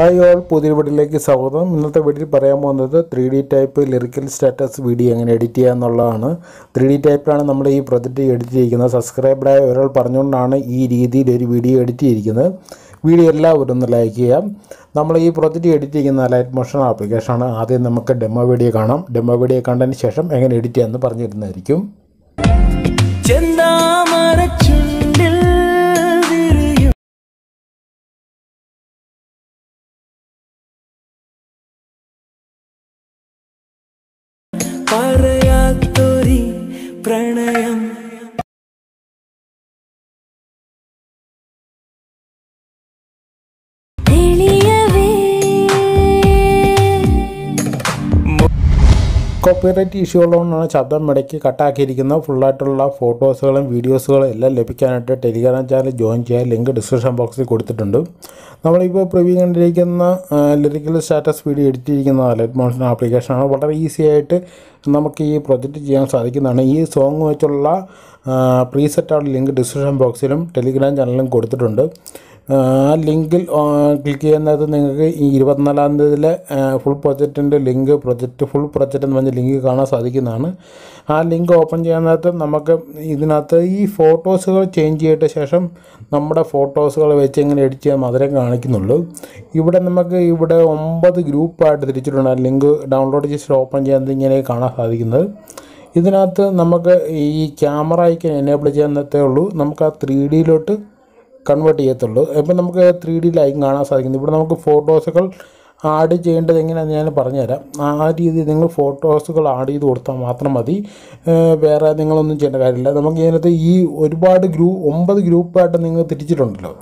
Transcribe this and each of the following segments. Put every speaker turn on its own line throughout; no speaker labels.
hi all പുതിയ വീട്ടിലേക്ക് സ്വാഗതം ഇന്നത്തെ വീട്ടിൽ പറയാൻ പോകുന്നത് three D type lyrical status video എങ്ങനെ എഡിറ്റ് ചെയ്യുക എന്നുള്ളതാണ് ത്രീ ഡി ടൈപ്പിലാണ് നമ്മൾ ഈ പ്രൊജക്റ്റ് എഡിറ്റ് ചെയ്യുന്നത് സബ്സ്ക്രൈബഡായ ഒരാൾ പറഞ്ഞുകൊണ്ടാണ് ഈ രീതിയിൽ ഒരു വീഡിയോ എഡിറ്റ് ചെയ്തിരിക്കുന്നത് വീഡിയോ എല്ലാവരും ഒന്ന് ലൈക്ക് ചെയ്യാം നമ്മൾ ഈ പ്രൊജക്റ്റ് എഡിറ്റ് ചെയ്യുന്ന ലൈറ്റ് മോഷൻ ആപ്ലിക്കേഷനാണ് ആദ്യം നമുക്ക് ഡെമോ വീഡിയോ കാണാം ഡെമോ വീഡിയോ കണ്ടതിന് ശേഷം എങ്ങനെ എഡിറ്റ് ചെയ്യാമെന്ന് പറഞ്ഞിരുന്നതായിരിക്കും കോപ്പിറൈറ്റ് ഇഷ്യൂ ഉള്ളതുകൊണ്ടാണ് ശബ്ദം ഇടയ്ക്ക് കട്ടാക്കിയിരിക്കുന്നത് ഫുള്ളായിട്ടുള്ള ഫോട്ടോസുകളും വീഡിയോസുകളും എല്ലാം ലഭിക്കാനായിട്ട് ടെലിഗ്രാം ചാനൽ ജോയിൻ ചെയ്യാൻ ലിങ്ക് ഡിസ്ക്രിപ്ഷൻ ബോക്സിൽ കൊടുത്തിട്ടുണ്ട് നമ്മളിപ്പോൾ പ്രിവ്യൂ കണ്ടിരിക്കുന്ന ലിറിക്കൽ സ്റ്റാറ്റസ് വീഡിയോ എഡിറ്റ് ചെയ്യുന്ന അലൈറ്റ് മോൺസൺ ആപ്ലിക്കേഷനാണ് വളരെ ഈസി ആയിട്ട് നമുക്ക് ഈ പ്രൊജക്റ്റ് ചെയ്യാൻ സാധിക്കുന്നതാണ് ഈ സോങ് വെച്ചുള്ള ആണ് ലിങ്ക് ഡിസ്ക്രിപ്ഷൻ ബോക്സിലും ടെലിഗ്രാം ചാനലിലും കൊടുത്തിട്ടുണ്ട് ആ ലിങ്കിൽ ക്ലിക്ക് ചെയ്യുന്നത് നിങ്ങൾക്ക് ഈ ഇരുപത്തിനാലാം തീയതിയിലെ ഫുൾ പ്രൊജക്റ്റിൻ്റെ ലിങ്ക് പ്രൊജക്റ്റ് ഫുൾ പ്രൊജക്റ്റ് എന്ന് പറഞ്ഞ ലിങ്ക് കാണാൻ സാധിക്കുന്നതാണ് ആ ലിങ്ക് ഓപ്പൺ ചെയ്യുന്നത് നമുക്ക് ഇതിനകത്ത് ഈ ഫോട്ടോസുകൾ ചേഞ്ച് ചെയ്തിട്ട് ശേഷം നമ്മുടെ ഫോട്ടോസുകൾ വെച്ച് ഇങ്ങനെ എഡിറ്റ് ചെയ്യാൻ മാത്രമേ കാണിക്കുന്നുള്ളൂ ഇവിടെ നമുക്ക് ഇവിടെ ഒമ്പത് ഗ്രൂപ്പായിട്ട് തിരിച്ചിട്ടുണ്ട് ആ ലിങ്ക് ഡൗൺലോഡ് ചെയ്ത് ഓപ്പൺ ചെയ്യുന്നത് ഇങ്ങനെ കാണാൻ സാധിക്കുന്നത് ഇതിനകത്ത് നമുക്ക് ഈ ക്യാമറ ഐക്കൻ എനേബിൾ ചെയ്യുന്നതേ ഉള്ളൂ നമുക്ക് ആ ത്രീ ഡിയിലോട്ട് കൺവേർട്ട് ചെയ്യത്തുള്ളൂ ഇപ്പം നമുക്ക് ത്രീ ഡി ലൈൻ കാണാൻ സാധിക്കുന്നു ഇവിടെ നമുക്ക് ഫോട്ടോസുകൾ ആഡ് ചെയ്യേണ്ടത് എങ്ങനെയാണെന്ന് ഞാൻ പറഞ്ഞുതരാം ആ രീതിയിൽ നിങ്ങൾ ഫോട്ടോസുകൾ ആഡ് ചെയ്ത് കൊടുത്താൽ മാത്രം മതി വേറെ നിങ്ങളൊന്നും ചെയ്യേണ്ട കാര്യമില്ല നമുക്ക് ഇതിനകത്ത് ഈ ഒരുപാട് ഗ്രൂപ്പ് ഒമ്പത് ഗ്രൂപ്പായിട്ട് നിങ്ങൾ തിരിച്ചിട്ടുണ്ടല്ലോ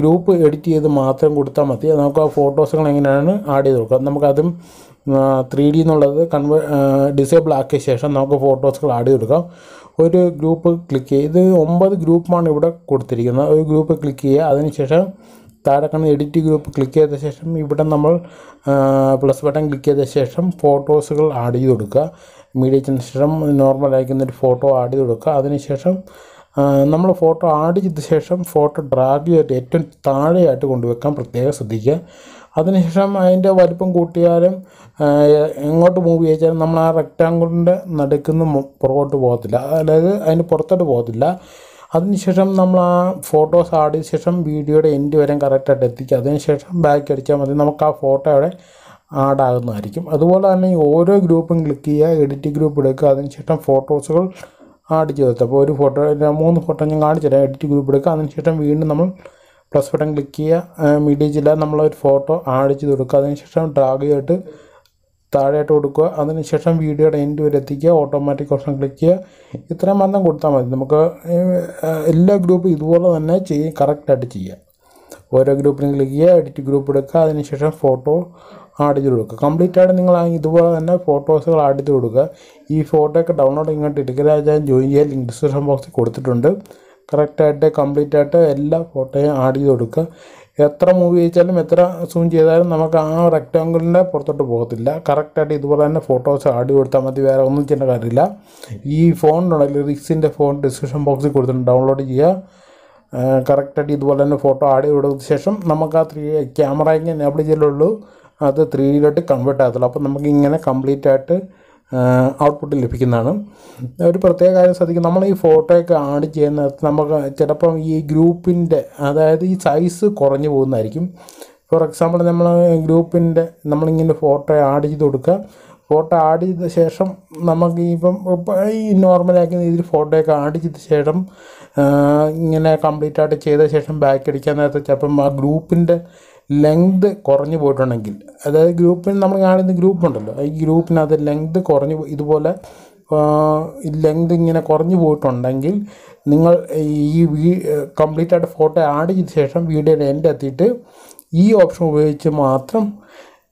ഗ്രൂപ്പ് എഡിറ്റ് ചെയ്ത് മാത്രം കൊടുത്താൽ മതി നമുക്ക് ആ ഫോട്ടോസുകൾ എങ്ങനെയാണ് ആഡ് ചെയ്ത് കൊടുക്കാം നമുക്കതും ത്രീ ഡി എന്നുള്ളത് കൺവേ ഡിസേബിൾ ആക്കിയ ശേഷം നമുക്ക് ഫോട്ടോസുകൾ ആഡ് ചെയ്തെടുക്കാം ഒരു ഗ്രൂപ്പ് ക്ലിക്ക് ചെയ്ത് ഒമ്പത് ഗ്രൂപ്പാണ് ഇവിടെ കൊടുത്തിരിക്കുന്നത് ഒരു ഗ്രൂപ്പ് ക്ലിക്ക് ചെയ്യുക അതിനുശേഷം താഴെ കാണുന്ന എഡിറ്റ് ഗ്രൂപ്പ് ക്ലിക്ക് ചെയ്ത ശേഷം ഇവിടെ നമ്മൾ പ്ലസ് ബട്ടൺ ക്ലിക്ക് ചെയ്ത ശേഷം ഫോട്ടോസുകൾ ആഡ് ചെയ്ത് കൊടുക്കുക മീഡിയ ശേഷം നോർമൽ അയക്കുന്ന ഒരു ഫോട്ടോ ആഡ് ചെയ്ത് കൊടുക്കുക അതിനുശേഷം നമ്മൾ ഫോട്ടോ ആഡ് ചെയ്ത ശേഷം ഫോട്ടോ ഡ്രാഗ് ചെയ്തിട്ട് ഏറ്റവും താഴെയായിട്ട് കൊണ്ടുവെക്കാൻ പ്രത്യേകം ശ്രദ്ധിക്കുക അതിനുശേഷം അതിൻ്റെ വലിപ്പം കൂട്ടിയാലും എങ്ങോട്ട് മൂവ് ചെയ്യിച്ചാലും നമ്മൾ ആ റെക്റ്റാങ്കിളിൻ്റെ നടുക്കുന്ന പുറകോട്ട് പോകത്തില്ല അതായത് അതിന് പുറത്തോട്ട് പോകത്തില്ല അതിനുശേഷം നമ്മൾ ആ ഫോട്ടോസ് ആടിയ ശേഷം വീഡിയോയുടെ എൻഡ് വരെ കറക്റ്റായിട്ട് എത്തിക്കുക അതിനുശേഷം ബാക്ക് അടിച്ചാൽ മതി നമുക്ക് ആ ഫോട്ടോ അവിടെ ആഡാകുന്നതായിരിക്കും അതുപോലെ തന്നെ ഓരോ ഗ്രൂപ്പും ക്ലിക്ക് ചെയ്യുക എഡിറ്റ് ഗ്രൂപ്പ് എടുക്കുക അതിനുശേഷം ഫോട്ടോസുകൾ ആഡ് ചെയ്തെത്തും അപ്പോൾ ഒരു ഫോട്ടോ മൂന്ന് ഫോട്ടോ ഞാൻ കാണിച്ചു തരാം എഡിറ്റ് ഗ്രൂപ്പ് എടുക്കുക അതിനുശേഷം വീണ്ടും നമ്മൾ പ്ലസ് ബട്ടൺ ക്ലിക്ക് ചെയ്യുക മീഡിയ ജില്ല നമ്മളൊരു ഫോട്ടോ ആഡ് ചെയ്ത് കൊടുക്കുക അതിനുശേഷം ഡ്രാഗ് ചെയ്തിട്ട് താഴെയായിട്ട് കൊടുക്കുക അതിനുശേഷം വീഡിയോയുടെ എൻഡ് വരെ എത്തിക്കുക ഓട്ടോമാറ്റിക് ഓപ്ഷൻ ക്ലിക്ക് ചെയ്യുക ഇത്രയും മാത്രം കൊടുത്താൽ മതി നമുക്ക് എല്ലാ ഗ്രൂപ്പും ഇതുപോലെ തന്നെ ചെയ്യും കറക്റ്റായിട്ട് ചെയ്യുക ഓരോ ഗ്രൂപ്പിനും ക്ലിക്ക് ചെയ്യുക എഡിറ്റ് ഗ്രൂപ്പ് എടുക്കുക അതിനുശേഷം ഫോട്ടോ ആഡ് ചെയ്ത് കൊടുക്കുക കംപ്ലീറ്റ് ആയിട്ട് നിങ്ങൾ ഇതുപോലെ തന്നെ ഫോട്ടോസുകൾ ആഡ് ചെയ്ത് കൊടുക്കുക ഈ ഫോട്ടോ ഒക്കെ ഡൗൺലോഡ് ഇങ്ങോട്ട് എടുക്കരാജാൻ ജോയിൻ ചെയ്യാൻ ലിങ്ക് ഡിസ്ക്രിപ്ഷൻ ബോക്സിൽ കൊടുത്തിട്ടുണ്ട് കറക്റ്റായിട്ട് കംപ്ലീറ്റ് ആയിട്ട് എല്ലാ ഫോട്ടോയും ആഡ് ചെയ്ത് കൊടുക്കുക എത്ര മൂവ് ചെയ്യിച്ചാലും എത്ര സൂം ചെയ്താലും നമുക്ക് ആ റെക്റ്റാങ്കിളിൻ്റെ പുറത്തോട്ട് പോകത്തില്ല കറക്റ്റായിട്ട് ഇതുപോലെ തന്നെ ഫോട്ടോസ് ആഡ് കൊടുത്താൽ മതി വേറെ ഒന്നും ചെയ്യേണ്ട കാര്യമില്ല ഈ ഫോണിനുണ്ടെങ്കിൽ റിക്സിൻ്റെ ഫോൺ ഡിസ്ക്രിപ്ഷൻ ബോക്സിൽ കൊടുത്തിട്ടുണ്ട് ഡൗൺലോഡ് ചെയ്യുക കറക്റ്റായിട്ട് ഇതുപോലെ തന്നെ ഫോട്ടോ ആഡ് ചെയ്ത് ശേഷം നമുക്ക് ആ ത്രീ ക്യാമറ ഇങ്ങനെ എനേബിൾ ചെയ്യലുള്ളൂ അത് ത്രീ ഡിയിലോട്ട് കൺവേർട്ട് ആകത്തുള്ളൂ അപ്പോൾ നമുക്ക് ഇങ്ങനെ കംപ്ലീറ്റ് ആയിട്ട് ഔട്ട്പുട്ട് ലഭിക്കുന്നതാണ് ഒരു പ്രത്യേക കാര്യം ശ്രദ്ധിക്കും നമ്മൾ ഈ ഫോട്ടോയൊക്കെ ആഡ് ചെയ്യുന്ന നമുക്ക് ചിലപ്പം ഈ ഗ്രൂപ്പിൻ്റെ അതായത് ഈ സൈസ് കുറഞ്ഞു പോകുന്നതായിരിക്കും ഫോർ എക്സാമ്പിൾ നമ്മൾ ഗ്രൂപ്പിൻ്റെ നമ്മളിങ്ങനെ ഫോട്ടോ ആഡ് ചെയ്ത് കൊടുക്കുക ഫോട്ടോ ആഡ് ചെയ്ത ശേഷം നമുക്ക് ഇപ്പം ഈ നോർമലാക്കുന്ന രീതിയിൽ ഫോട്ടോയൊക്കെ ആഡ് ചെയ്ത ശേഷം ഇങ്ങനെ കംപ്ലീറ്റ് ആയിട്ട് ചെയ്ത ശേഷം ബാക്ക് അടിക്കാൻ നേരത്തെ ചിലപ്പം ആ ഗ്രൂപ്പിൻ്റെ ലെങ്ത് കുറഞ്ഞു പോയിട്ടുണ്ടെങ്കിൽ അതായത് ഗ്രൂപ്പിൽ നമ്മൾ കാണുന്ന ഗ്രൂപ്പ് ഉണ്ടല്ലോ ഈ ഗ്രൂപ്പിനകത്ത് ലെങ്ത് കുറഞ്ഞു ഇതുപോലെ ലെങ്ത് ഇങ്ങനെ കുറഞ്ഞു പോയിട്ടുണ്ടെങ്കിൽ നിങ്ങൾ ഈ വീ കംപ്ലീറ്റ് ആയിട്ട് ഫോട്ടോ ആഡ് ചെയ്ത ശേഷം വീഡിയോയുടെ എൻഡ് എത്തിയിട്ട് ഈ ഓപ്ഷൻ ഉപയോഗിച്ച് മാത്രം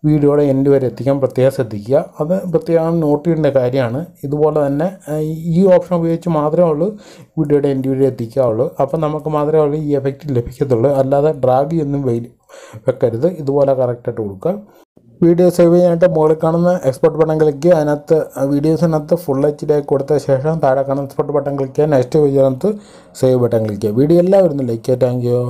വീഡിയോയുടെ എൻഡ് വരെ എത്തിക്കാൻ പ്രത്യേകം ശ്രദ്ധിക്കുക അത് പ്രത്യേകം നോട്ട് ചെയ്യേണ്ട കാര്യമാണ് ഇതുപോലെ തന്നെ ഈ ഓപ്ഷൻ ഉപയോഗിച്ച് മാത്രമേ ഉള്ളൂ വീഡിയോയുടെ എൻഡ് വരെ എത്തിക്കാവുള്ളൂ അപ്പം നമുക്ക് മാത്രമേ ഉള്ളൂ ഈ എഫക്റ്റ് ലഭിക്കത്തുള്ളൂ അല്ലാതെ ഡ്രാഗ് ചെയ്യൊന്നും വരും വെക്കരുത് ഇതുപോലെ കറക്റ്റായിട്ട് കൊടുക്കുക വീഡിയോ സേവ് ചെയ്യാനായിട്ട് മുകളിൽ കാണുന്ന എക്സ്പോർട്ട് ബട്ടൺ ക്ലിക്ക് ചെയ്യുക അതിനകത്ത് വീഡിയോസിനകത്ത് ഫുൾ എച്ച് ഡി കൊടുത്ത ശേഷം താഴെ കാണുന്ന എക്സ്പോർട്ട് ബട്ടൺ ക്ലിക്ക് ചെയ്യുക നെക്സ്റ്റ് അകത്ത് സേവ് ബട്ടൺ ക്ലിക്ക് ചെയ്യുക വീഡിയോ എല്ലാവരും ലൈക്ക് ചെയ്യുക താങ്ക് യു